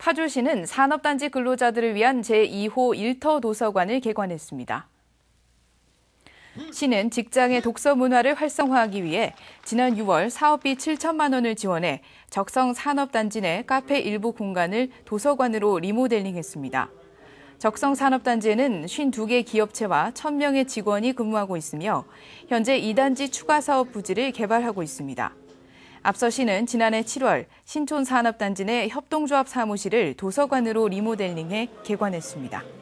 파주시는 산업단지 근로자들을 위한 제2호 일터 도서관을 개관했습니다. 시는 직장의 독서 문화를 활성화하기 위해 지난 6월 사업비 7천만 원을 지원해 적성 산업단지 내 카페 일부 공간을 도서관으로 리모델링했습니다. 적성 산업단지에는 52개 기업체와 1,000명의 직원이 근무하고 있으며 현재 2단지 추가 사업 부지를 개발하고 있습니다. 앞서 시는 지난해 7월 신촌산업단지 내 협동조합 사무실을 도서관으로 리모델링해 개관했습니다.